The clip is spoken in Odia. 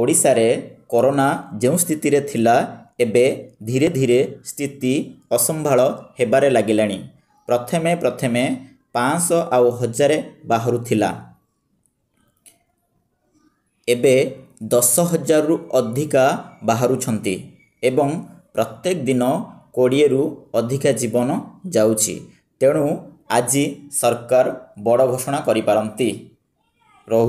ଓଡ଼ିଶାରେ କରୋନା ଯେଉଁ ସ୍ଥିତିରେ ଥିଲା ଏବେ ଧୀରେ ଧୀରେ ସ୍ଥିତି ଅସମ୍ଭାଳ ହେବାରେ ଲାଗିଲାଣି ପ୍ରଥମେ ପ୍ରଥମେ ପାଞ୍ଚଶହ ଆଉ ହଜାରେ ବାହାରୁଥିଲା ଏବେ ଦଶ ହଜାରରୁ ଅଧିକା ବାହାରୁଛନ୍ତି ଏବଂ ପ୍ରତ୍ୟେକ ଦିନ କୋଡ଼ିଏରୁ ଅଧିକା ଜୀବନ ଯାଉଛି ତେଣୁ ଆଜି ସରକାର ବଡ଼ ଘୋଷଣା କରିପାରନ୍ତି ରହୁ